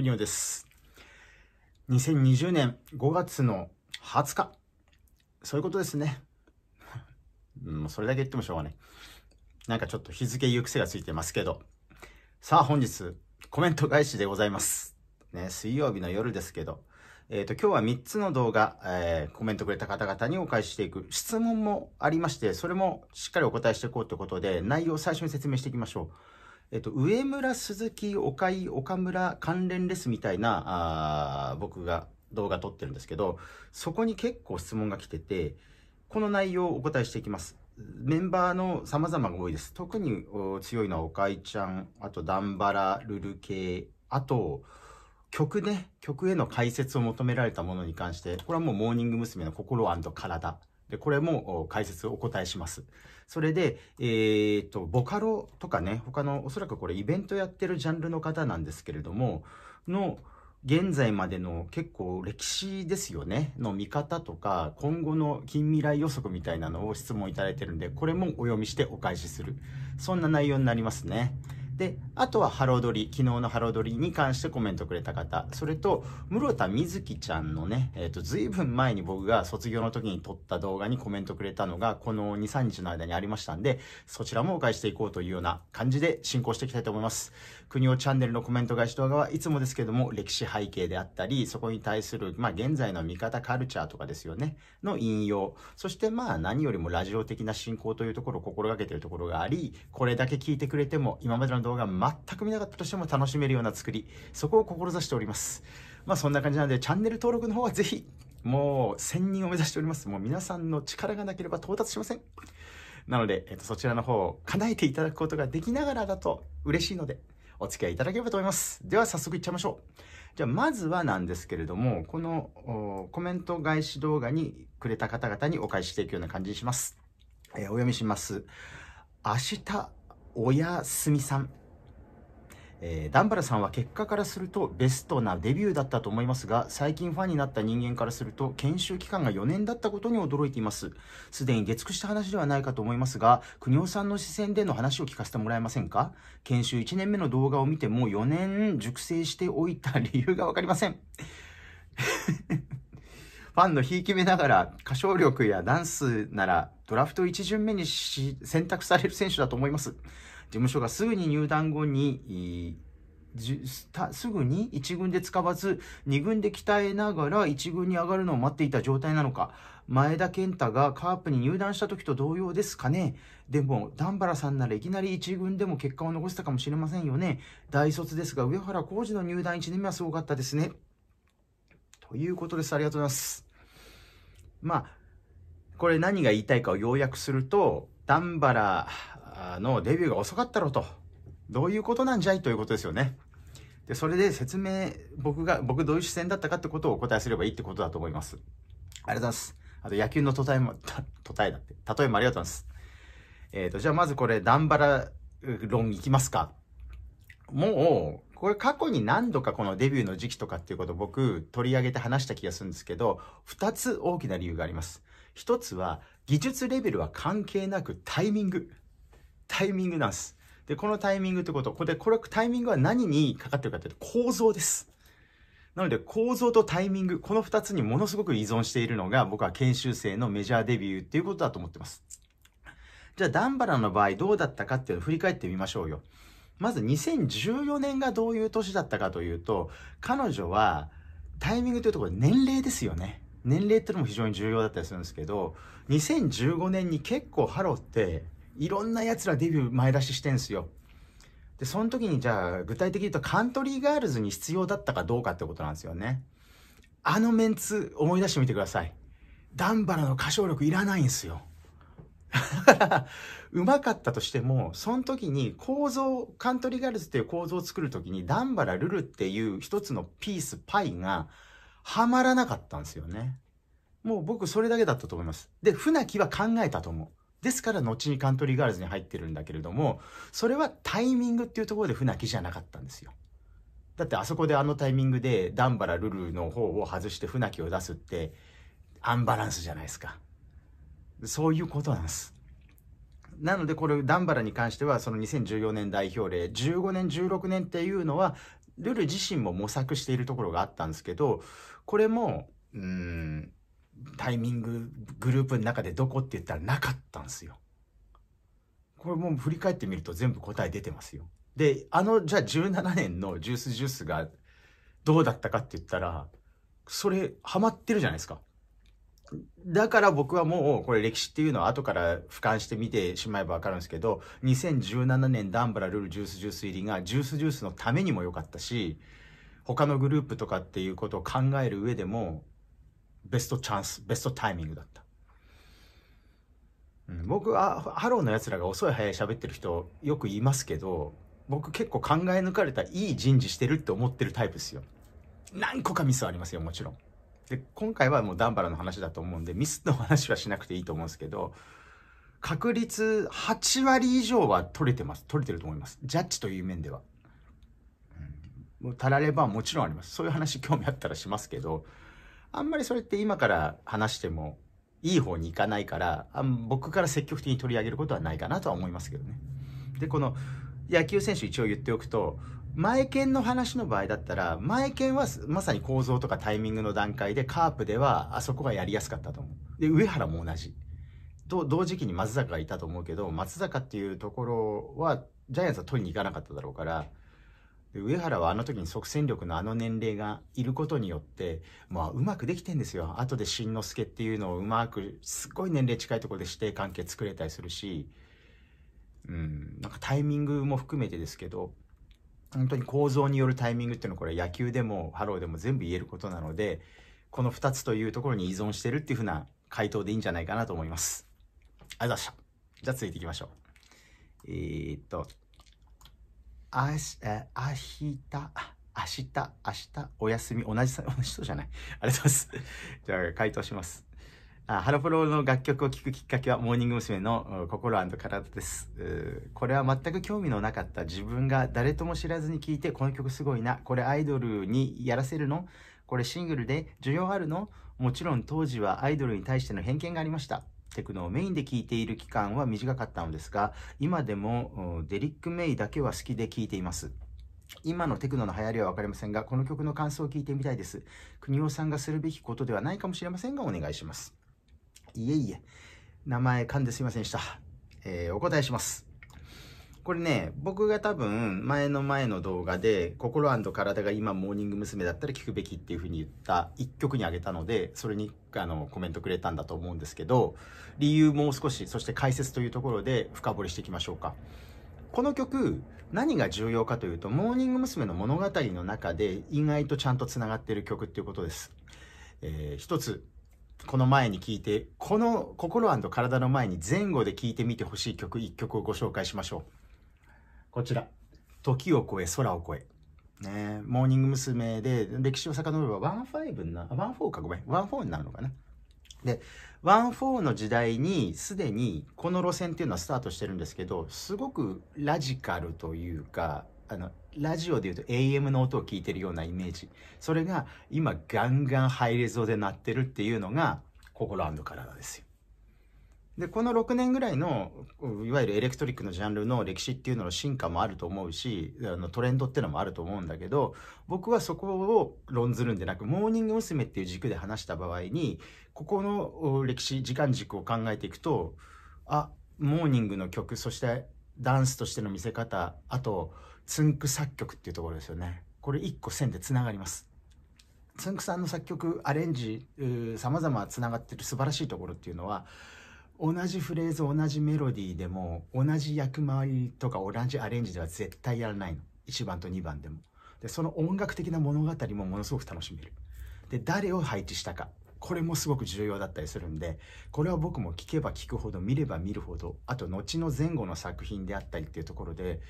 国尾です。2020年5月の20日。そういうことですね。も うそれだけ言ってもしょうがない。なんかちょっと日付言う癖がついてますけど。さあ本日、コメント返しでございます。ね、水曜日の夜ですけど。えっ、ー、と、今日は3つの動画、えー、コメントくれた方々にお返ししていく質問もありまして、それもしっかりお答えしていこうということで、内容を最初に説明していきましょう。えっと、上村、鈴木、岡井、岡村関連レスみたいな、あ僕が動画撮ってるんですけど、そこに結構質問が来てて、この内容をお答えしていきます。メンバーの様々が多いです。特に強いのは岡井ちゃん、あとダンバラ、ルル系、あと、曲ね、曲への解説を求められたものに関して、これはもうモーニング娘。の心体。で、これも解説をお答えします。それで、えー、と、ボカロとかね、他の、おそらくこれイベントやってるジャンルの方なんですけれども、の、現在までの結構歴史ですよねの見方とか今後の近未来予測みたいなのを質問いただいてるんでこれもお読みしてお返しするそんな内容になりますね。で、あとはハロドリ、昨日のハロドリに関してコメントくれた方、それと、室田瑞希ちゃんのね、えっ、ー、と、ずいぶん前に僕が卒業の時に撮った動画にコメントくれたのが、この2、3日の間にありましたんで、そちらもお返していこうというような感じで進行していきたいと思います。国をチャンネルのコメント返し動画はいつもですけども、歴史背景であったり、そこに対する、まあ、現在の見方、カルチャーとかですよね、の引用、そしてまあ、何よりもラジオ的な進行というところを心がけているところがあり、これだけ聞いてくれても、今までの動画動画全く見なかったとしても楽しめるような作り、そこを志しております。まあそんな感じなので、チャンネル登録の方はぜひ、もう1000人を目指しております。もう皆さんの力がなければ到達しません。なので、えっと、そちらの方を叶えていただくことができながらだと嬉しいので、お付き合いいただければと思います。では早速いっちゃいましょう。じゃあまずはなんですけれども、このコメント返し動画にくれた方々にお返ししていくような感じにします。えー、お読みします。明日、おやすみさん。えー、ダンバラさんは結果からするとベストなデビューだったと思いますが、最近ファンになった人間からすると、研修期間が4年だったことに驚いています。すでに月9した話ではないかと思いますが、国尾さんの視線での話を聞かせてもらえませんか研修1年目の動画を見ても4年熟成しておいた理由がわかりません。ファンのひいき目ながら歌唱力やダンスならドラフト1巡目に選択される選手だと思います。務所がすぐに入団後に、すぐに1軍で使わず2軍で鍛えながら1軍に上がるのを待っていた状態なのか前田健太がカープに入団した時と同様ですかねでも段原さんならいきなり1軍でも結果を残せたかもしれませんよね大卒ですが上原浩二の入団1年目はすごかったですねということですありがとうございますまあこれ何が言いたいかを要約すると段原のデビューが遅かったろと。どういうことなんじゃいということですよね。で、それで説明、僕が、僕どういう視線だったかってことをお答えすればいいってことだと思います。ありがとうございます。あと野球の途絶えも、途 絶えだって。例えもありがとうございます。えっ、ー、と、じゃあまずこれ、ダンバラ論いきますか。もう、これ過去に何度かこのデビューの時期とかっていうことを僕取り上げて話した気がするんですけど、二つ大きな理由があります。一つは、技術レベルは関係なくタイミング。タイミングなんです。で、このタイミングってこと。これ、これ、タイミングは何にかかってるかっていうと、構造です。なので、構造とタイミング、この二つにものすごく依存しているのが、僕は研修生のメジャーデビューっていうことだと思ってます。じゃあ、ダンバラの場合どうだったかっていうのを振り返ってみましょうよ。まず2014年がどういう年だったかというと、彼女はタイミングというところで年齢ですよね。年齢っていうのも非常に重要だったりするんですけど、2015年に結構ハロっていろんなやつらデビュー前出ししてんすよ。で、その時にじゃあ、具体的に言うとカントリーガールズに必要だったかどうかってことなんですよね。あのメンツ思い出してみてください。ダンバラの歌唱力いらないんすよ。だから、うまかったとしても、その時に構造、カントリーガールズっていう構造を作る時に、ダンバラルルっていう一つのピース、パイが、はまらなかったんですよね。もう僕それだけだったと思います。で、船木は考えたと思う。ですから後にカントリーガールズに入ってるんだけれどもそれはタイミングっていうところで船木じゃなかったんですよ。だってあそこであのタイミングでダンバラルルの方を外して船木を出すってアンバランスじゃないですか。そういうことなんです。なのでこれダンバラに関してはその2014年代表例15年16年っていうのはルル自身も模索しているところがあったんですけどこれもうんタイミンググループの中でどこって言ったらなかったんですよ。これもう振り返ってみると全部答え出てますよ。であのじゃあ17年のジュースジュースがどうだったかって言ったらそれハマってるじゃないですか。だから僕はもうこれ歴史っていうのは後から俯瞰して見てしまえば分かるんですけど2017年ダンブラルールジュースジュース入りがジュースジュースのためにも良かったし他のグループとかっていうことを考える上でもベストチャンス、ベストタイミングだった。うん、僕は、ハローの奴らが遅い早い喋ってる人よく言いますけど、僕結構考え抜かれたいい人事してるって思ってるタイプですよ。何個かミスありますよ、もちろん。で、今回はもうダンバラの話だと思うんで、ミスの話はしなくていいと思うんですけど、確率8割以上は取れてます。取れてると思います。ジャッジという面では。うん、もう足らればもちろんあります。そういう話興味あったらしますけど、あんまりそれって今から話してもいい方に行かないからあ僕から積極的に取り上げることはないかなとは思いますけどね。でこの野球選手一応言っておくと前剣の話の場合だったら前剣はまさに構造とかタイミングの段階でカープではあそこがやりやすかったと思う。で上原も同じ。と同時期に松坂がいたと思うけど松坂っていうところはジャイアンツは取りに行かなかっただろうからで上原はあの時に即戦力のあの年齢がいることによって、まあ、うまくできてんですよ。後で新之助っていうのをうまく、すっごい年齢近いところで指定関係作れたりするし、うん、なんかタイミングも含めてですけど、本当に構造によるタイミングっていうのはこれ野球でもハローでも全部言えることなので、この2つというところに依存してるっていうふうな回答でいいんじゃないかなと思います。ありがとうございました。じゃあ続いていきましょう。えー、っと。あし、え、あひた、明日、明日、お休み、同じ、同じ人じゃない。ありがとうございます。じゃあ、回答します。あハロプロの楽曲を聴くきっかけは、モーニング娘。の心体です。これは全く興味のなかった自分が誰とも知らずに聴いて、この曲すごいな。これアイドルにやらせるのこれシングルで需要あるのもちろん当時はアイドルに対しての偏見がありました。テクノをメインで聴いている期間は短かったのですが、今でもデリック・メイだけは好きで聴いています。今のテクノの流行りは分かりませんが、この曲の感想を聞いてみたいです。国尾さんがするべきことではないかもしれませんが、お願いします。いえいえ、名前噛んですいませんでした。えー、お答えします。これね、僕が多分前の前の動画で、心体が今モーニング娘。だったら聞くべきっていうふうに言った一曲にあげたので、それにあのコメントくれたんだと思うんですけど、理由もう少し、そして解説というところで深掘りしていきましょうか。この曲、何が重要かというと、モーニング娘。の物語の中で意外とちゃんと繋がっている曲っていうことです。えー、一つ、この前に聴いて、この心体の前に前後で聴いてみてほしい曲、一曲をご紹介しましょう。こちら。時を越え、空を越え。ね、モーニング娘。で、歴史を遡れば、ワンファイブな、ワンフォーか、ごめん、ワンフォーになるのかな。で、ワンフォーの時代に、すでに、この路線っていうのはスタートしてるんですけど、すごくラジカルというか、あの、ラジオで言うと AM の音を聞いてるようなイメージ。それが、今、ガンガンハイレゾで鳴ってるっていうのが、ここランドからですよ。で、この6年ぐらいの、いわゆるエレクトリックのジャンルの歴史っていうのの進化もあると思うし、あのトレンドっていうのもあると思うんだけど、僕はそこを論ずるんじゃなく、モーニング娘。っていう軸で話した場合に、ここの歴史、時間軸を考えていくと、あ、モーニングの曲、そしてダンスとしての見せ方、あと、つんく作曲っていうところですよね。これ一個線で繋がります。つんくさんの作曲、アレンジ、さまざま繋がってる素晴らしいところっていうのは、同じフレーズ、同じメロディーでも、同じ役回りとか同じアレンジでは絶対やらないの。1番と2番でも。で、その音楽的な物語もものすごく楽しめる。で、誰を配置したか。これもすごく重要だったりするんで、これは僕も聞けば聞くほど、見れば見るほど、あと後の前後の作品であったりっていうところで、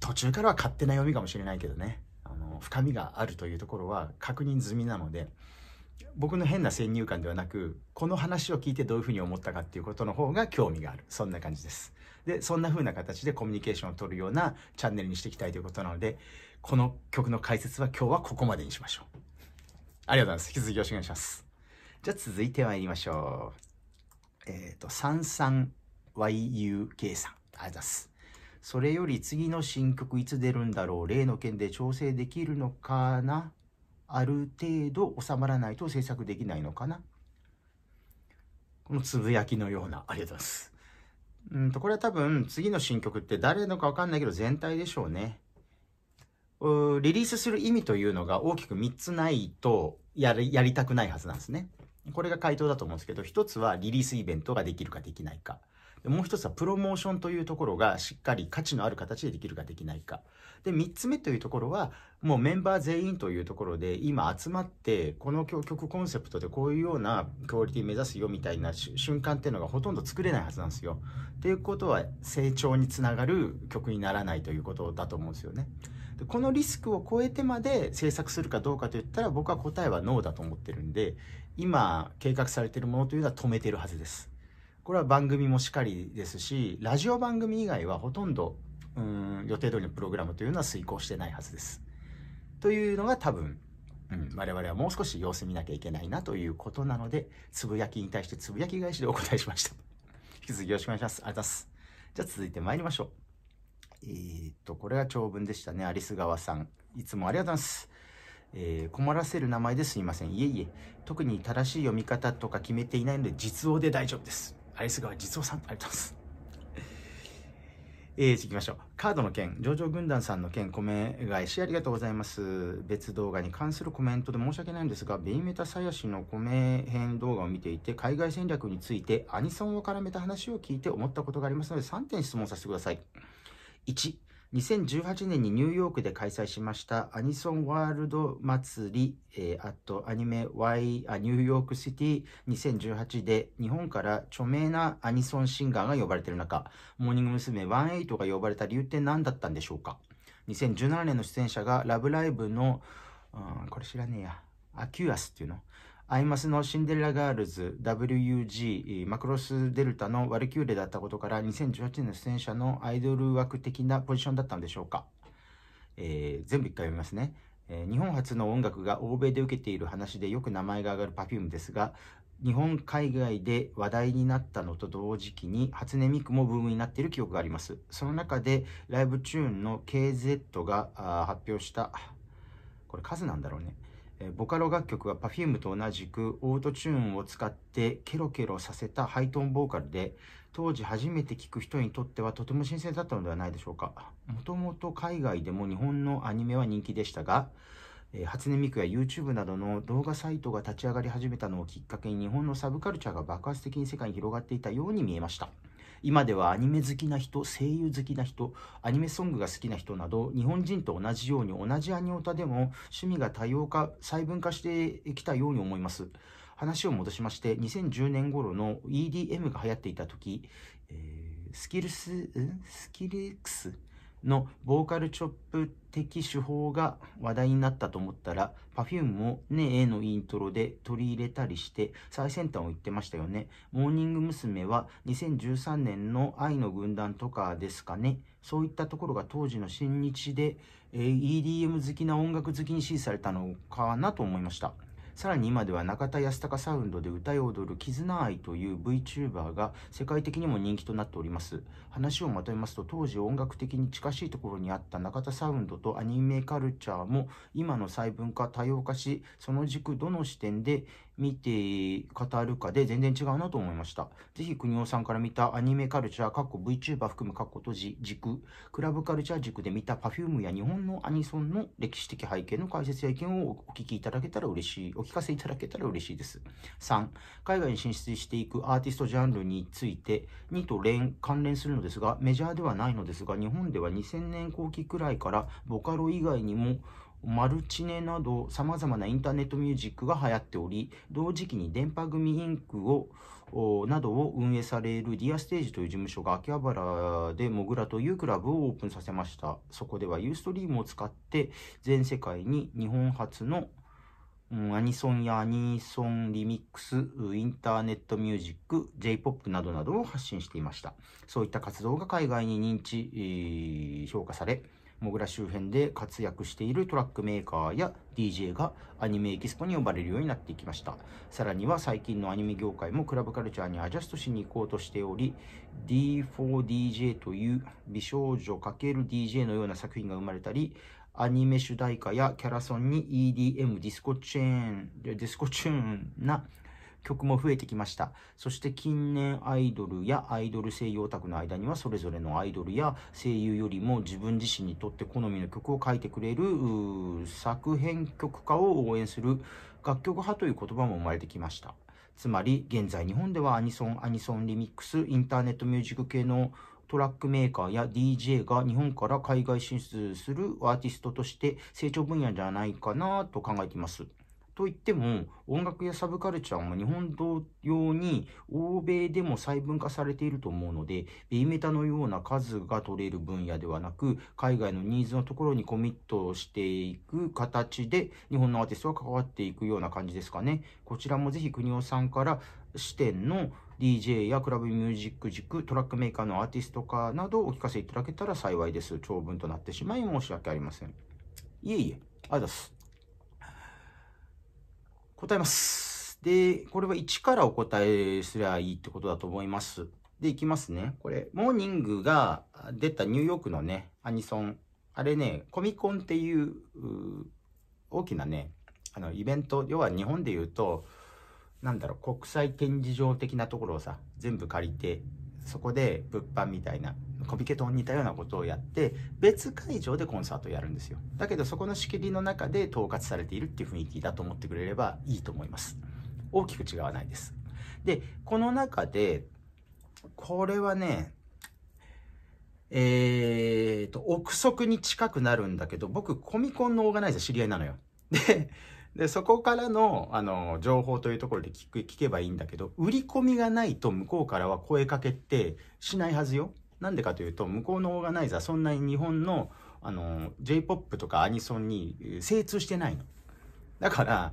途中からは勝手な読みかもしれないけどね、あの、深みがあるというところは確認済みなので、僕の変な先入観ではなくこの話を聞いてどういうふうに思ったかっていうことの方が興味があるそんな感じですでそんなふうな形でコミュニケーションを取るようなチャンネルにしていきたいということなのでこの曲の解説は今日はここまでにしましょうありがとうございます引き続きよろしくお願いしますじゃあ続いて参りましょうえっ、ー、と 33YUK さんありがとうございますそれより次の新曲いつ出るんだろう例の件で調整できるのかなある程度収まらないと制作できないのかな。このつぶやきのような、ありがとうございます。うんと、これは多分次の新曲って誰のかわかんないけど全体でしょうね。うリリースする意味というのが大きく3つないとややりたくないはずなんですね。これが回答だと思うんですけど、1つはリリースイベントができるかできないか。もう一つはプロモーションというところがしっかり価値のある形でできるかできないか。で、3つ目というところは、もうメンバー全員というところで、今集まって、この曲コンセプトでこういうようなクオリティ目指すよみたいな瞬間っていうのがほとんど作れないはずなんですよ。っていうことは、成長につながる曲にならないということだと思うんですよね。でこのリスクを超えてまで制作するかどうかといったら僕は答えはノーだと思ってるんで今計画されてるものというのは止めてるはずです。これは番組もしかりですしラジオ番組以外はほとんどうん予定通りのプログラムというのは遂行してないはずです。というのが多分、うん、我々はもう少し様子見なきゃいけないなということなのでつぶやきに対してつぶやき返しでお答えしました。引き続きよろしくお願いします。ありがとうございます。じゃあ続いて参りましょう。えー、っと、これは長文でしたね。有栖川さん。いつもありがとうございます。えー、困らせる名前ですいません。いえいえ、特に正しい読み方とか決めていないので、実音で大丈夫です。アイス川実夫さん、ありがとうございます。えー、行きましょう。カードの件、上場軍団さんの件、コメ返しありがとうございます。別動画に関するコメントで申し訳ないんですが、ベイメタサヤシの米編動画を見ていて、海外戦略についてアニソンを絡めた話を聞いて思ったことがありますので、3点質問させてください。1、2018年にニューヨークで開催しましたアニソンワールド祭り、えー、あとアニメ Y あニューヨークシティ2018で日本から著名なアニソンシンガーが呼ばれている中、モーニング娘。ワンエイトが呼ばれた理由って何だったんでしょうか ?2017 年の出演者がラブライブの、うん、これ知らねえや、アキュアスっていうのアイマスのシンデレラガールズ WUG マクロスデルタのワルキューレだったことから2018年の出演者のアイドル枠的なポジションだったんでしょうか、えー、全部一回読みますね、えー、日本初の音楽が欧米で受けている話でよく名前が挙がる Perfume ですが日本海外で話題になったのと同時期に初音ミクもブームになっている記憶がありますその中でライブチューンの KZ が発表したこれ数なんだろうねえボカロ楽曲は Perfume と同じくオートチューンを使ってケロケロさせたハイトーンボーカルで当時初めて聴く人にとってはとても新鮮だったのではないでしょうかもともと海外でも日本のアニメは人気でしたが、え初音ミクや YouTube などの動画サイトが立ち上がり始めたのをきっかけに日本のサブカルチャーが爆発的に世界に広がっていたように見えました今ではアニメ好きな人、声優好きな人、アニメソングが好きな人など、日本人と同じように同じアニオタでも趣味が多様化、細分化してきたように思います。話を戻しまして、2010年頃の EDM が流行っていた時、えー、スキルス、んスキル X のボーカルチョップ的手法が話題になったと思ったら、Perfume もねえのイントロで取り入れたりして最先端を言ってましたよね。モーニング娘。は2013年の愛の軍団とかですかね。そういったところが当時の新日で、え EDM 好きな音楽好きに支持されたのかなと思いました。さらに今では中田康隆サウンドで歌い踊る絆愛という VTuber が世界的にも人気となっております。話をまとめますと、当時音楽的に近しいところにあった中田サウンドとアニメカルチャーも今の細分化、多様化し、その軸どの視点で見て語るかで全然違うなと思いました。ぜひ国尾さんから見たアニメカルチャー、VTuber 含む閉じ、軸、クラブカルチャー軸で見た Perfume や日本のアニソンの歴史的背景の解説や意見をお聞きいただけたら嬉しい、お聞かせいただけたら嬉しいです。3、海外に進出していくアーティストジャンルについて、2と連、関連するのですが、メジャーではないのですが、日本では2000年後期くらいからボカロ以外にも、マルチネなど様々なインターネットミュージックが流行っており、同時期に電波組インクをなどを運営されるディアステージという事務所が秋葉原でモグラというクラブをオープンさせました。そこではユーストリームを使って全世界に日本初のアニソンやアニソンリミックス、インターネットミュージック、J-POP などなどを発信していました。そういった活動が海外に認知、評価され、モグラ周辺で活躍しているトラックメーカーや DJ がアニメエキスポに呼ばれるようになっていきました。さらには最近のアニメ業界もクラブカルチャーにアジャストしに行こうとしており、D4DJ という美少女 ×DJ のような作品が生まれたり、アニメ主題歌やキャラソンに EDM、ディスコチューン、ディスコチューンな曲も増えてきました。そして近年アイドルやアイドル声優オタクの間にはそれぞれのアイドルや声優よりも自分自身にとって好みの曲を書いてくれる作編曲家を応援する楽曲派という言葉も生まれてきました。つまり現在日本ではアニソン、アニソンリミックス、インターネットミュージック系のトラックメーカーや DJ が日本から海外進出するアーティストとして成長分野じゃないかなと考えています。といっても、音楽やサブカルチャーも日本同様に欧米でも細分化されていると思うので、B メタのような数が取れる分野ではなく、海外のニーズのところにコミットしていく形で、日本のアーティストが関わっていくような感じですかね。こちらもぜひ国尾さんから視点の DJ やクラブミュージック軸、トラックメーカーのアーティスト化などお聞かせいただけたら幸いです。長文となってしまい申し訳ありません。いえいえ、ありがとうございます。答えます。で、これは1からお答えすりゃいいってことだと思います。で、いきますね。これ、モーニングが出たニューヨークのね、アニソン。あれね、コミコンっていう、う大きなね、あの、イベント、要は日本で言うと、なんだろう、国際展示場的なところをさ、全部借りて、そこで物販みたいなコミケと似たようなことをやって別会場でコンサートをやるんですよだけどそこの仕切りの中で統括されているっていう雰囲気だと思ってくれればいいと思います大きく違わないですでこの中でこれはねえーと、憶測に近くなるんだけど、僕、コミコンのオーガナイザー知り合いなのよ。で、で、そこからの、あの、情報というところで聞く、聞けばいいんだけど、売り込みがないと向こうからは声かけってしないはずよ。なんでかというと、向こうのオーガナイザー、そんなに日本の、あの、J-POP とかアニソンに精通してないの。だから、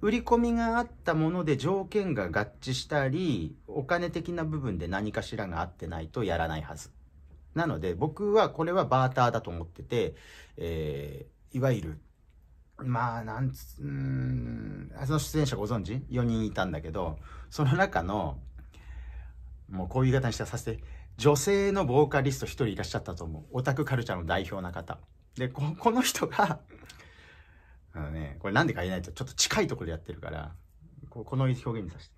売り込みがあったもので条件が合致したり、お金的な部分で何かしらが合ってないとやらないはず。なので、僕はこれはバーターだと思ってて、えー、いわゆるまあ、なんつ、うん、その出演者ご存知 ?4 人いたんだけど、その中の、もうこういう言い方にしてさせて、女性のボーカリスト1人いらっしゃったと思う。オタクカルチャーの代表な方。で、ここの人が あのね、これなんでか言えないと、ちょっと近いところでやってるから、ここの表現にさせて。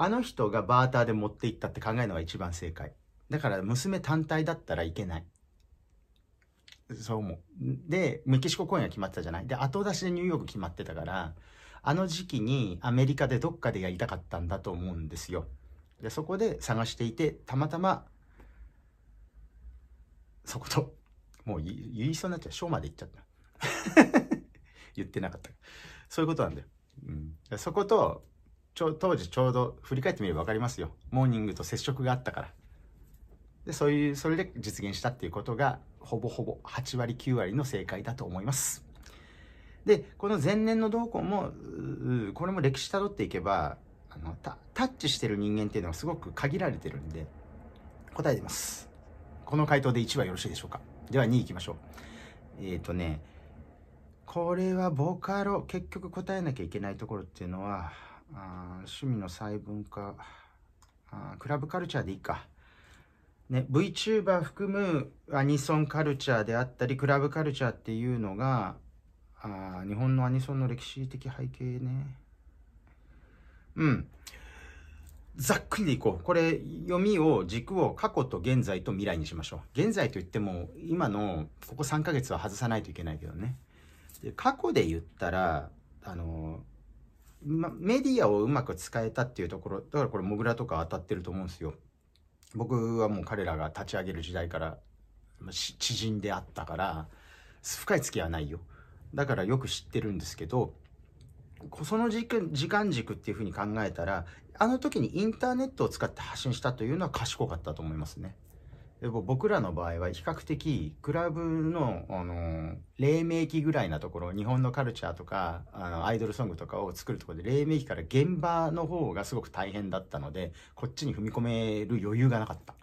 あの人がバーターで持っていったって考えるのが一番正解。だから娘単体だったらいけない。そう思う。で、メキシコ公演が決まってたじゃないで、後出しでニューヨーク決まってたから、あの時期にアメリカでどっかでやりたかったんだと思うんですよ。で、そこで探していて、たまたま、そこと、もう言いそうになっちゃう。ショーまで行っちゃった。言ってなかった。そういうことなんだよ。うん、そこと、ちょ当時ちょうど振り返ってみれば分かりますよ。モーニングと接触があったから。で、そういう、それで実現したっていうことが、ほぼほぼ8割9割の正解だと思います。で、この前年の動向も、これも歴史辿っていけば、あのタッチしてる人間っていうのはすごく限られてるんで、答えてます。この回答で1はよろしいでしょうか。では2いきましょう。えっ、ー、とね、これはボカロ、結局答えなきゃいけないところっていうのは、あ趣味の細分化あ、クラブカルチャーでいいか。ね、VTuber 含むアニソンカルチャーであったりクラブカルチャーっていうのがあ日本のアニソンの歴史的背景ねうんざっくりでいこうこれ読みを軸を過去と現在と未来にしましょう現在といっても今のここ3ヶ月は外さないといけないけどねで過去で言ったらあのメディアをうまく使えたっていうところだからこれモグラとか当たってると思うんですよ僕はもう彼らが立ち上げる時代から知人であったから深い付き合いはないよだからよく知ってるんですけどその時間軸っていうふうに考えたらあの時にインターネットを使って発信したというのは賢かったと思いますね。僕らの場合は比較的クラブの、あの黎明期ぐらいなところ日本のカルチャーとかあのアイドルソングとかを作るところで黎明期から現場の方がすごく大変だったのでこっちに踏み込める余裕がなかった。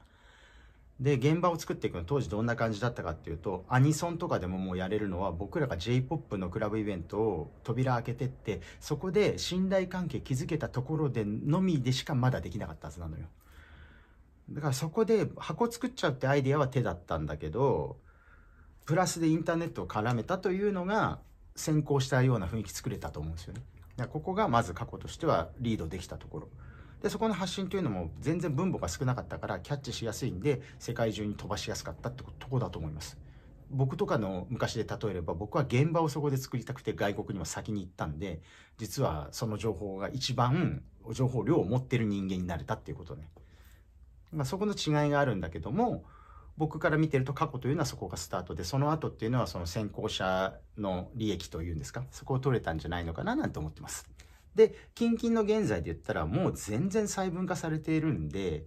で現場を作っていくの当時どんな感じだったかっていうとアニソンとかでももうやれるのは僕らが j p o p のクラブイベントを扉開けてってそこで信頼関係築けたところでのみでしかまだできなかったはずなのよ。だからそこで箱作っちゃうってアイデアは手だったんだけど、プラスでインターネットを絡めたというのが先行したような雰囲気作れたと思うんですよね。ここがまず過去としてはリードできたところ。で、そこの発信というのも全然分母が少なかったからキャッチしやすいんで世界中に飛ばしやすかったってとこだと思います。僕とかの昔で例えれば僕は現場をそこで作りたくて外国にも先に行ったんで実はその情報が一番情報量を持ってる人間になれたっていうことね。まあ、そこの違いがあるんだけども僕から見てると過去というのはそこがスタートでその後っていうのはその先行者の利益というんですかそこを取れたんじゃないのかななんて思ってます。で近々の現在で言ったらもう全然細分化されているんで、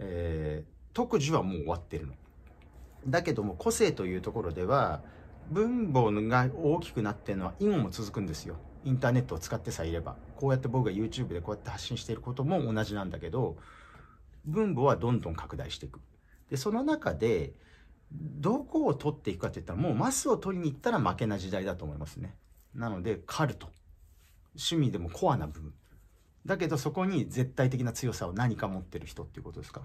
えー、特需はもう終わってるの。だけども個性というところでは分母が大きくなってるのは以後も続くんですよ。インターネットを使ってさえいればこうやって僕が YouTube でこうやって発信していることも同じなんだけど分母はどんどん拡大していく。で、その中で、どこを取っていくかって言ったら、もうマスを取りに行ったら負けな時代だと思いますね。なので、カルト。趣味でもコアな部分。だけどそこに絶対的な強さを何か持ってる人っていうことですか。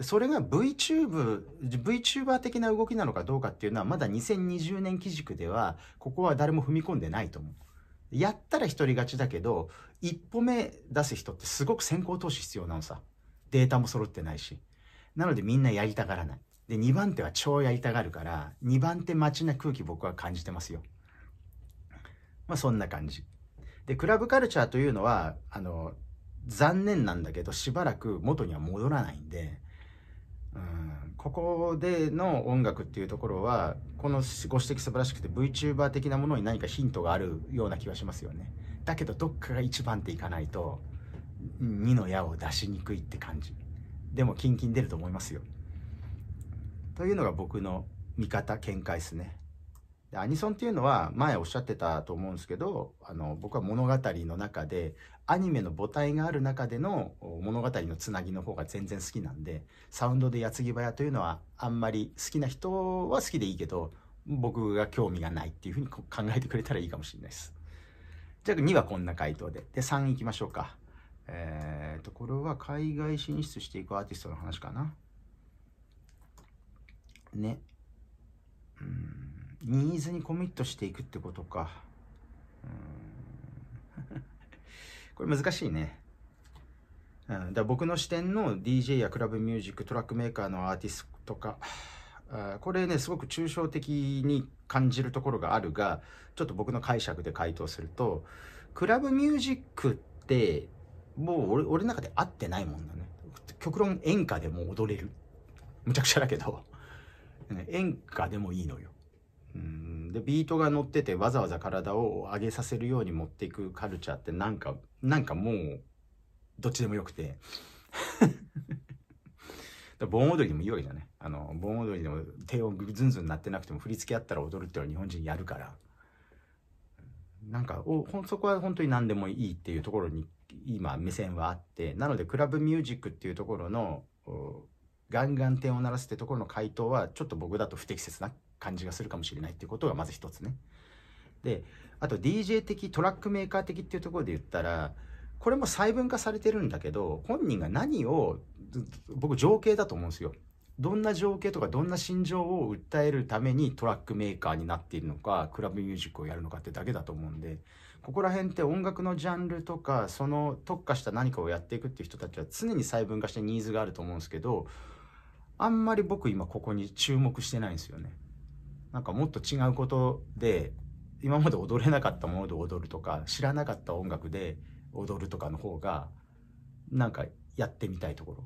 それが VTube、VTuber 的な動きなのかどうかっていうのは、まだ2020年基軸では、ここは誰も踏み込んでないと思う。やったら一人勝ちだけど、一歩目出す人ってすごく先行投資必要なのさ。データも揃ってないし。なのでみんなやりたがらない。で、2番手は超やりたがるから、2番手待ちな空気僕は感じてますよ。まあそんな感じ。で、クラブカルチャーというのは、あの、残念なんだけど、しばらく元には戻らないんで、うん、ここでの音楽っていうところは、このご指摘素晴らしくて VTuber 的なものに何かヒントがあるような気がしますよね。だけど、どっかが1番っていかないと、2の矢を出しにくいって感じでもキンキン出ると思いますよというのが僕の見方見解ですねでアニソンっていうのは前おっしゃってたと思うんですけどあの僕は物語の中でアニメの母体がある中での物語のつなぎの方が全然好きなんでサウンドで矢継ぎ早というのはあんまり好きな人は好きでいいけど僕が興味がないっていうふうに考えてくれたらいいかもしれないです。じゃあ2はこんな回答で。で3いきましょうか。えー、と、これは海外進出していくアーティストの話かな。ね。うん。ニーズにコミットしていくってことか。うん これ難しいね。うん、だ僕の視点の DJ やクラブミュージック、トラックメーカーのアーティストとか、あこれね、すごく抽象的に感じるところがあるが、ちょっと僕の解釈で回答すると、クラブミュージックってもう俺俺の中で合ってないもんだね極論演歌でも踊れるむちゃくちゃだけど演歌でもいいのようんでビートが乗っててわざわざ体を上げさせるように持っていくカルチャーってなんかなんかもうどっちでもよくて 盆踊りでもいいわけじゃないあの盆踊りでも低音ずんずん鳴ってなくても振り付けあったら踊るっていうのは日本人やるからなんかおそこは本当に何でもいいっていうところに今目線はあってなのでクラブミュージックっていうところのガンガン点を鳴らすってところの回答はちょっと僕だと不適切な感じがするかもしれないっていうことがまず一つね。であと DJ 的トラックメーカー的っていうところで言ったらこれも細分化されてるんだけど本人が何を僕情景だと思うんですよ。どんな情景とかどんな心情を訴えるためにトラックメーカーになっているのかクラブミュージックをやるのかってだけだと思うんでここら辺って音楽のジャンルとかその特化した何かをやっていくっていう人たちは常に細分化してニーズがあると思うんですけどあんまり僕今ここに注目してないんですよね。なんかもっと違うことで今まで踊れなかったもので踊るとか知らなかった音楽で踊るとかの方がなんかやってみたいところ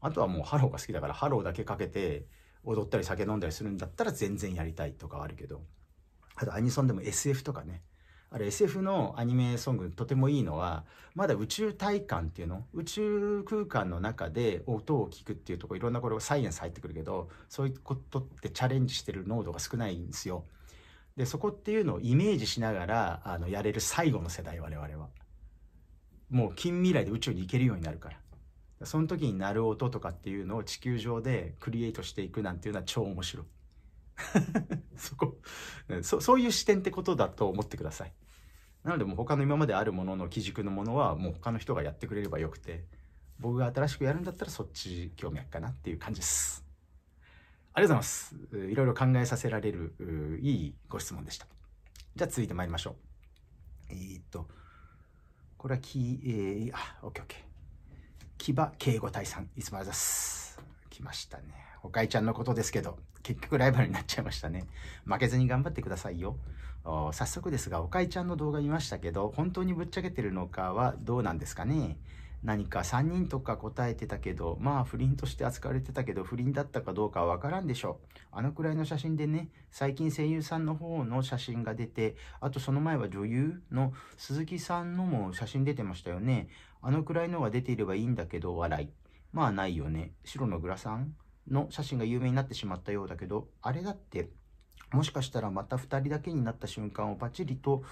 あとはもうハローが好きだからハローだけかけて踊ったり酒飲んだりするんだったら全然やりたいとかあるけどあとアニソンでも SF とかねあれ SF のアニメソングとてもいいのは、まだ宇宙体感っていうの宇宙空間の中で音を聞くっていうとこいろんなこれサイエンス入ってくるけど、そういうことってチャレンジしてる濃度が少ないんですよ。で、そこっていうのをイメージしながら、あの、やれる最後の世代、我々は。もう近未来で宇宙に行けるようになるから。その時に鳴る音とかっていうのを地球上でクリエイトしていくなんていうのは超面白い。そこそそういう視点ってことだと思ってくださいなのでもう他の今まであるものの基軸のものはもう他の人がやってくれればよくて僕が新しくやるんだったらそっち興味あっかなっていう感じですありがとうございますいろいろ考えさせられるいいご質問でしたじゃあ続いてまいりましょうえー、っとこれはきえー、あオッケーオッケー木場敬語隊さんいつもありがとうございます来ましたねおかえちゃんのことですけど、結局ライバルになっちゃいましたね。負けずに頑張ってくださいよ。早速ですが、おかえちゃんの動画見ましたけど、本当にぶっちゃけてるのかはどうなんですかね。何か3人とか答えてたけど、まあ不倫として扱われてたけど、不倫だったかどうかはわからんでしょう。あのくらいの写真でね、最近声優さんの方の写真が出て、あとその前は女優の鈴木さんのも写真出てましたよね。あのくらいのが出ていればいいんだけど、笑い。まあないよね。白のグラさんの写真が有名になってしまったようだけどあれだってもしかしたらまた2人だけになった瞬間をパチリと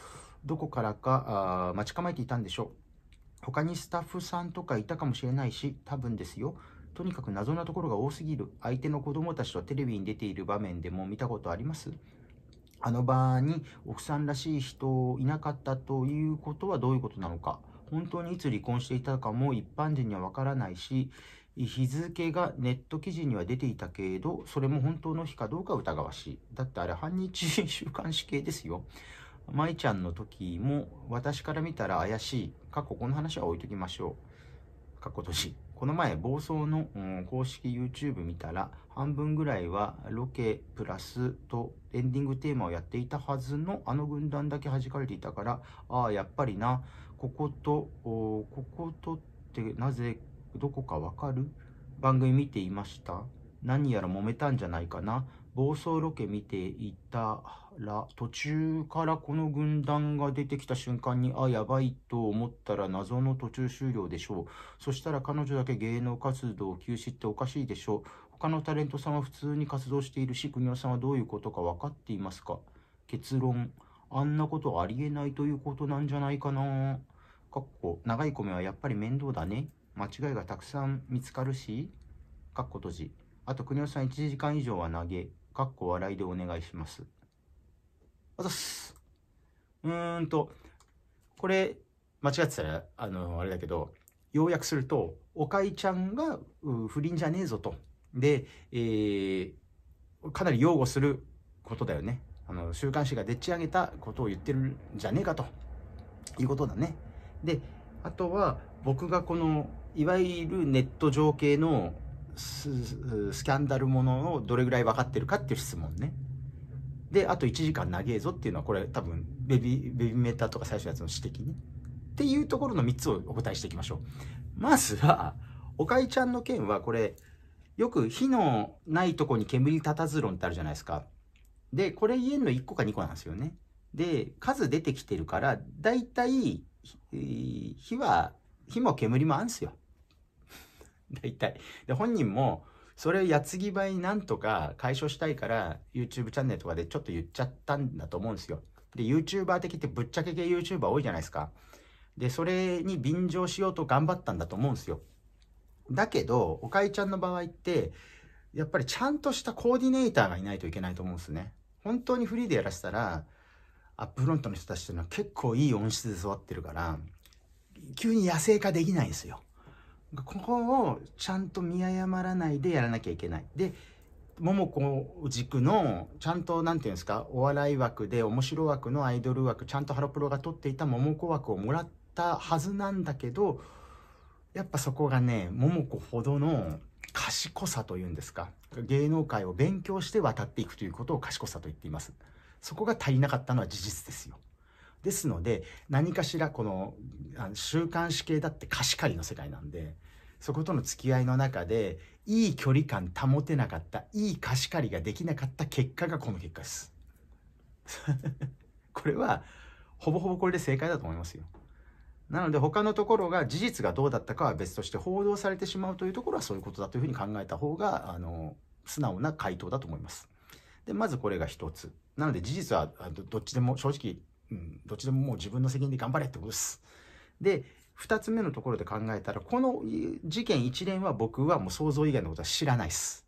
どこからか待ち構えていたんでしょう他にスタッフさんとかいたかもしれないし多分ですよとにかく謎なところが多すぎる相手の子供たちとテレビに出ている場面でも見たことありますあの場に奥さんらしい人いなかったということはどういうことなのか本当にいつ離婚していたかも一般人にはわからないし日付がネット記事には出ていたけれど、それも本当の日かどうか疑わしい。だってあれ、半日週刊誌系ですよ。舞ちゃんの時も、私から見たら怪しい。過去この話は置いときましょう。過去年。この前、暴走の、うん、公式 YouTube 見たら、半分ぐらいはロケプラスとエンディングテーマをやっていたはずのあの軍団だけ弾かれていたから、ああ、やっぱりな、ここと、こことってなぜどこかわかる番組見ていました何やら揉めたんじゃないかな暴走ロケ見ていたら途中からこの軍団が出てきた瞬間にあやばいと思ったら謎の途中終了でしょうそしたら彼女だけ芸能活動を休止っておかしいでしょう他のタレントさんは普通に活動しているし国尾さんはどういうことか分かっていますか結論あんなことありえないということなんじゃないかなかっこ長い米はやっぱり面倒だね間違いがたくさん見つかるし、かっこ閉じ。あと、国尾さん1時間以上は投げ、かっこ笑いでお願いします。あす。うーんと、これ、間違ってたら、あの、あれだけど、要約すると、おかいちゃんが不倫じゃねえぞと。で、えー、かなり擁護することだよね。あの、週刊誌がでっち上げたことを言ってるんじゃねえかということだね。で、あとは、僕がこのいわゆるネット上系のススキャンダルものをどれぐらい分かってるかっていう質問ね。で、あと1時間長えぞっていうのは、これ多分ベビ、ベビメーターとか最初のやつの指摘ね。っていうところの3つをお答えしていきましょう。まずは、おかいちゃんの件はこれ、よく火のないとこに煙立たず論ってあるじゃないですか。で、これ言えんの1個か2個なんですよね。で、数出てきてるから、だいたい、火は、火も煙もあんすよ。大体。で、本人も、それを矢継ぎ早になんとか解消したいから、YouTube チャンネルとかでちょっと言っちゃったんだと思うんですよ。で、YouTuber 的ってぶっちゃけ系 YouTuber 多いじゃないですか。で、それに便乗しようと頑張ったんだと思うんですよ。だけど、おかえちゃんの場合って、やっぱりちゃんとしたコーディネーターがいないといけないと思うんですね。本当にフリーでやらせたら、アップフロントの人たちっていうのは結構いい音質で育ってるから、急に野生化できないんですよ。ここをちゃんと見誤らないでやらなきゃいけない。で、桃子軸の、ちゃんと、なんていうんですか、お笑い枠で、面白枠のアイドル枠、ちゃんとハロプロが取っていた桃子枠をもらったはずなんだけど、やっぱそこがね、桃子ほどの賢さというんですか、芸能界を勉強して渡っていくということを賢さと言っています。そこが足りなかったのは事実ですよ。ですので、何かしらこの、あの週刊誌系だって貸し借りの世界なんで、そことの付き合いの中で、いい距離感保てなかった、いい貸し借りができなかった結果がこの結果です。これは、ほぼほぼこれで正解だと思いますよ。なので他のところが事実がどうだったかは別として報道されてしまうというところはそういうことだというふうに考えた方が、あの、素直な回答だと思います。で、まずこれが一つ。なので事実はどっちでも正直うん、どっちでももう自分の責任で頑張れってことです。で、2つ目のところで考えたら、この事件一連は僕はもう想像以外のことは知らないです。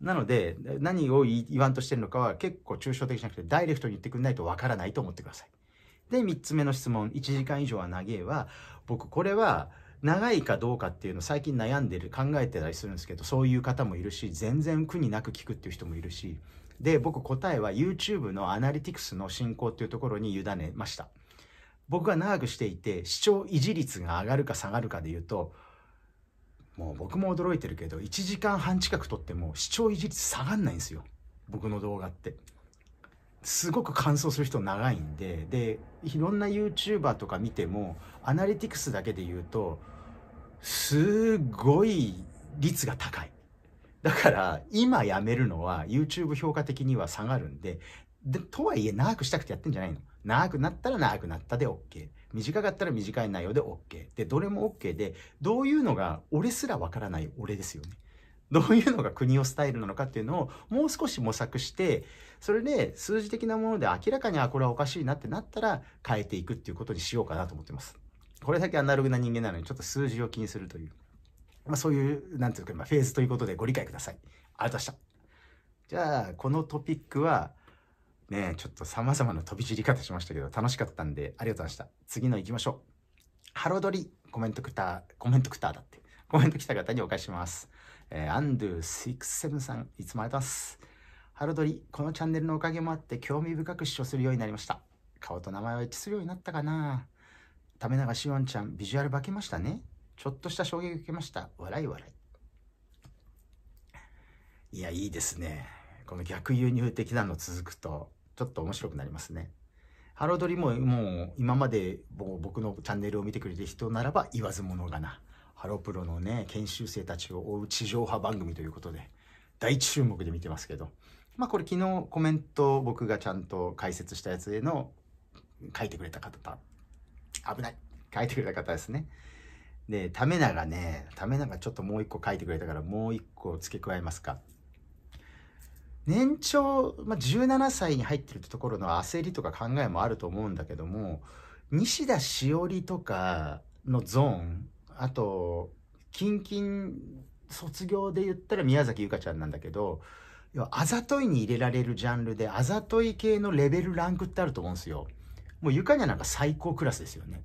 なので、何を言わんとしてるのかは結構抽象的じゃなくて、ダイレクトに言ってくれないとわからないと思ってください。で、3つ目の質問、1時間以上は長えは、僕これは、長いかどうかっていうの最近悩んでる考えてたりするんですけどそういう方もいるし全然苦になく聞くっていう人もいるしで、僕答えは YouTube のアナリティクスの進行っていうところに委ねました。僕が長くしていて、視聴維持率が上がるか下がるかで言うと、もう僕も驚いてるけど、1時間半近く撮っても視聴維持率下がんないんですよ。僕の動画って。すごく感想する人長いんで、で、いろんな YouTuber とか見ても、アナリティクスだけで言うと、すごい率が高い。だから今やめるのは YouTube 評価的には下がるんででとはいえ長くしたくてやってんじゃないの長くなったら長くなったで OK 短かったら短い内容で OK でどれも OK でどういうのが俺すらわからない俺ですよねどういうのが国をスタイルなのかっていうのをもう少し模索してそれで数字的なもので明らかにあこれはおかしいなってなったら変えていくっていうことにしようかなと思ってますこれだけアナログな人間なのにちょっと数字を気にするというまあ、そういう、なんていうか、まあ、フェーズということでご理解ください。ありがとうございました。じゃあ、このトピックは、ね、ちょっと様々な飛び散り方しましたけど、楽しかったんで、ありがとうございました。次の行きましょう。ハロドリ、コメントクター、コメントクターだって。コメント来た方にお返しします。えー、アンドゥ67さん、いつもありがとうございます。ハロドリ、このチャンネルのおかげもあって興味深く視聴するようになりました。顔と名前は一致するようになったかなためながしおんちゃん、ビジュアル化けましたね。ちょっとした衝撃を受けました。笑い笑い。いや、いいですね。この逆輸入的なの続くと、ちょっと面白くなりますね。ハロドリも、もう、今まで僕のチャンネルを見てくれる人ならば言わずものがな。ハロプロのね、研修生たちを追う地上波番組ということで、大注目で見てますけど。まあこれ昨日コメント僕がちゃんと解説したやつへの書いてくれた方、危ない。書いてくれた方ですね。で、ためながね、ためながちょっともう一個書いてくれたから、もう一個付け加えますか。年長、まあ、17歳に入ってるところの焦りとか考えもあると思うんだけども、西田しおりとかのゾーン、あと、キンキン卒業で言ったら宮崎ゆかちゃんなんだけど、あざといに入れられるジャンルで、あざとい系のレベルランクってあると思うんですよ。もうゆかにゃなんか最高クラスですよね。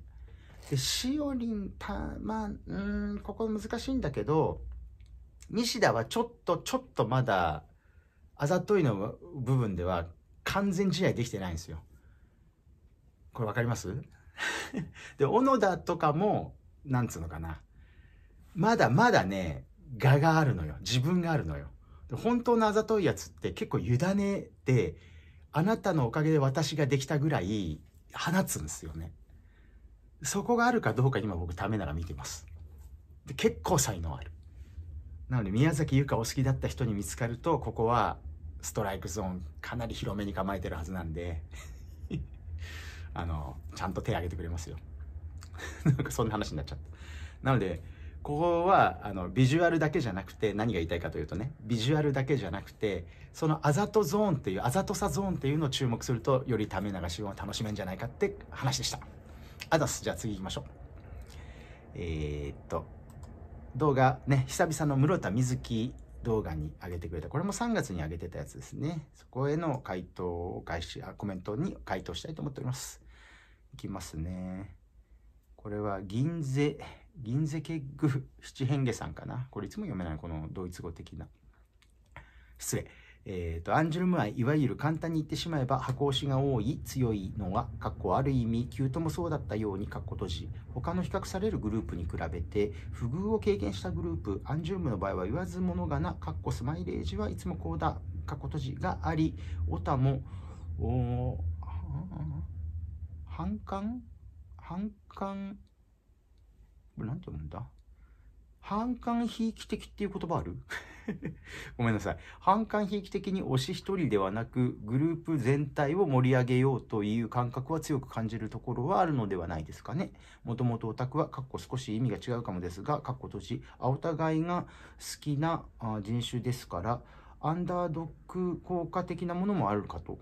で、しおりん、た、まあ、うん、ここ難しいんだけど、西田はちょっと、ちょっとまだ、あざといの部分では完全試合できてないんですよ。これわかります で、小野田とかも、なんつうのかな。まだまだね、我があるのよ。自分があるのよ。本当のあざといやつって結構委ねて、あなたのおかげで私ができたぐらい放つんですよね。そこがあるかどうか今僕ためなら見てます。で結構才能ある。なので宮崎優香お好きだった人に見つかると、ここはストライクゾーンかなり広めに構えてるはずなんで あの、ちゃんと手挙げてくれますよ。なんかそんな話になっちゃった。なので、ここはあのビジュアルだけじゃなくて何が言いたいかというとねビジュアルだけじゃなくてそのあざとゾーンっていうあざとさゾーンっていうのを注目するとよりため流しを楽しめるんじゃないかって話でした。あざす。じゃあ次行きましょう。えー、っと、動画ね、久々の室田瑞希動画に上げてくれた。これも3月に上げてたやつですね。そこへの回答を返し、あコメントに回答したいと思っております。いきますね。これは銀ゼ、銀ゼケグ七変化さんかな。これいつも読めない、このドイツ語的な。失礼。えっ、ー、と、アンジュルムイいわゆる簡単に言ってしまえば、箱押しが多い、強いのは、かっこある意味、キュートもそうだったように、かっこ閉じ、他の比較されるグループに比べて、不遇を経験したグループ、アンジュルムの場合は言わずものがな、かっこスマイレージはいつもこうだ、かっこ閉じがあり、オタも、お反感反感、これなんて読むんだ反感悲い的っていう言葉ある ごめんなさい。反感悲い的に推し一人ではなく、グループ全体を盛り上げようという感覚は強く感じるところはあるのではないですかね。もともとオタクは、かっこ少し意味が違うかもですが、かっこ閉じ、お互いが好きな人種ですから、アンダードック効果的なものもあるかと。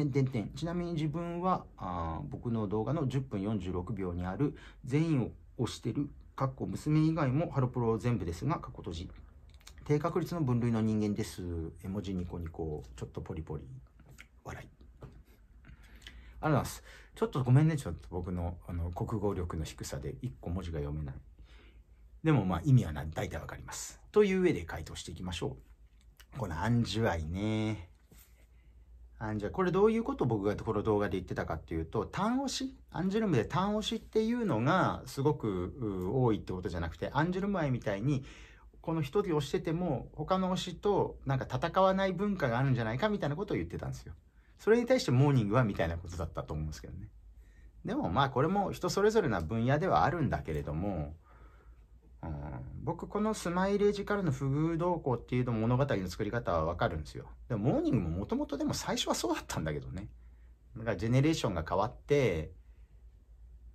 んてん。ちなみに自分はあ僕の動画の10分46秒にある全員を押してるかっこ娘以外もハロプロ全部ですが、かっこ閉じ。低確率の分類の人間です。絵文字ニコニコ、ちょっとポリポリ、笑い。ありがとうございます。ちょっとごめんね、ちょっと僕のあの国語力の低さで1個文字が読めない。でもまあ意味は大体わかります。という上で回答していきましょう。この暗示愛ね。アンジェルこれどういうこと僕がこの動画で言ってたかっていうと単押しアンジュルムで単押しっていうのがすごく多いってことじゃなくてアンジュルム愛みたいにこの一人押してても他の推しとなんか戦わない文化があるんじゃないかみたいなことを言ってたんですよ。それに対してモーニングはみたいなことだったと思うんですけどね。でもまあこれも人それぞれな分野ではあるんだけれどもうん、僕、このスマイレージからの不遇動向っていうの物語の作り方はわかるんですよ。でも、モーニングももともとでも最初はそうだったんだけどね。だから、ジェネレーションが変わって、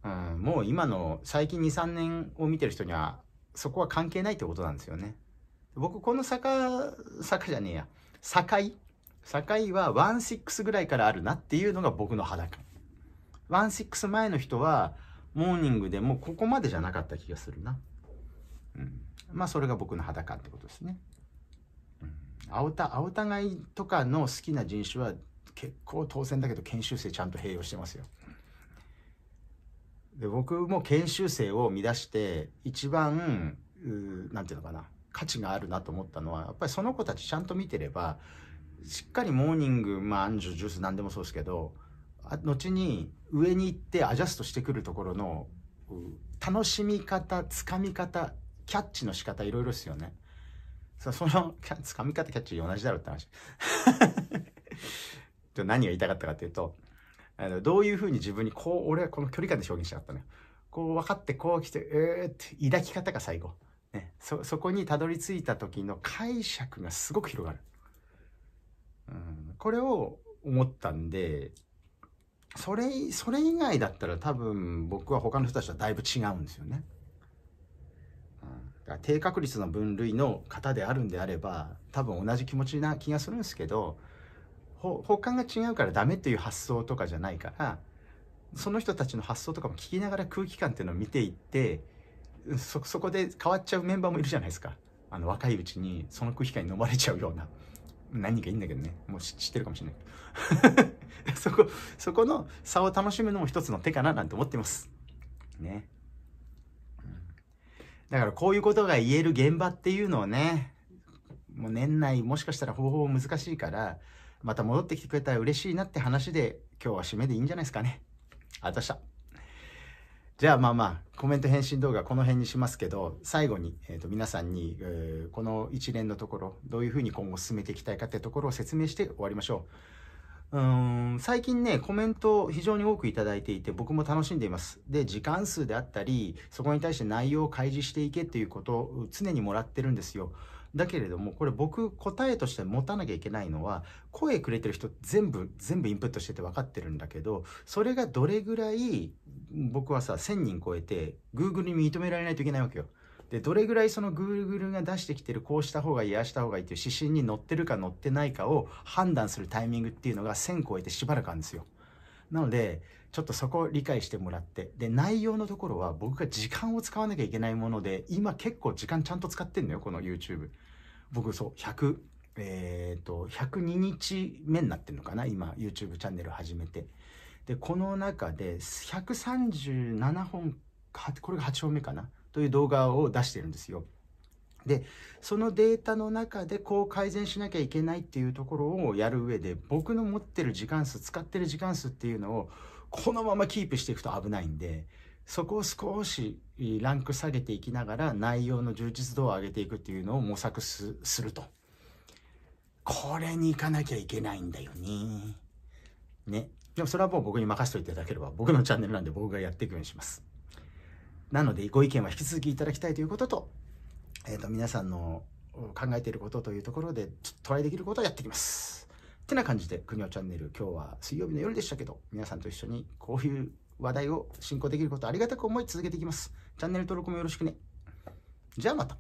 うん、もう今の最近2、3年を見てる人には、そこは関係ないってことなんですよね。僕、この坂、坂じゃねえや。境井は16ぐらいからあるなっていうのが僕の肌感。16前の人は、モーニングでもここまでじゃなかった気がするな。うん、まあそれが僕の裸ってことですね。うん、青田青田いとかの好きな人種は結構当選だけど研修生ちゃんと併用してますよ。で僕も研修生を乱して一番何て言うのかな価値があるなと思ったのはやっぱりその子たちちゃんと見てればしっかりモーニングまあアンジュジュース何でもそうですけど後に上に行ってアジャストしてくるところの楽しみ方つかみ方キャッチの仕方いろいろですよね。その、掴み方キャッチ同じだろうって話。何が言いたかったかっていうと、あのどういうふうに自分に、こう、俺はこの距離感で表現したかったのよ。こう分かって、こう来て、えーって抱き方が最後。ね、そ、そこにたどり着いた時の解釈がすごく広がる。うん、これを思ったんで、それ、それ以外だったら多分僕は他の人たちとはだいぶ違うんですよね。低確率の分類の方であるんであれば多分同じ気持ちな気がするんですけど方感が違うからダメっていう発想とかじゃないからその人たちの発想とかも聞きながら空気感っていうのを見ていってそそこで変わっちゃうメンバーもいるじゃないですかあの若いうちにその空気感に飲まれちゃうような何人かいいんだけどねもう知ってるかもしれない そこそこの差を楽しむのも一つの手かななんて思ってますね。だからこういうことが言える現場っていうのをね、もう年内もしかしたら方法難しいから、また戻ってきてくれたら嬉しいなって話で、今日は締めでいいんじゃないですかね。ありがとうございました。じゃあまあまあ、コメント返信動画この辺にしますけど、最後に、えー、と皆さんに、えー、この一連のところ、どういうふうに今後進めていきたいかってところを説明して終わりましょう。うん最近ね、コメント非常に多くいただいていて、僕も楽しんでいます。で、時間数であったり、そこに対して内容を開示していけっていうことを常にもらってるんですよ。だけれども、これ僕答えとして持たなきゃいけないのは、声くれてる人全部、全部インプットしてて分かってるんだけど、それがどれぐらい、僕はさ、1000人超えて、Google に認められないといけないわけよ。でどれぐらいその Google が出してきてるこうした方がいいあした方がいいっていう指針に載ってるか載ってないかを判断するタイミングっていうのが1000超えてしばらくあるんですよなのでちょっとそこを理解してもらってで内容のところは僕が時間を使わなきゃいけないもので今結構時間ちゃんと使ってんのよこの YouTube 僕そう100えっ、ー、と102日目になってるのかな今 YouTube チャンネル始めてでこの中で137本これが8本目かなという動画を出してるんですよ。でそのデータの中でこう改善しなきゃいけないっていうところをやる上で僕の持ってる時間数使ってる時間数っていうのをこのままキープしていくと危ないんでそこを少しランク下げていきながら内容の充実度を上げていくっていうのを模索するとこれに行かなきゃいけないんだよね。ね。でもそれはもう僕に任せといていただければ僕のチャンネルなんで僕がやっていくようにします。なのでご意見は引き続きいただきたいということと,、えーと、皆さんの考えていることというところでトライできることをやっていきます。ってな感じで、くにおチャンネル、今日は水曜日の夜でしたけど、皆さんと一緒にこういう話題を進行できることありがたく思い続けていきます。チャンネル登録もよろしくね。じゃあまた。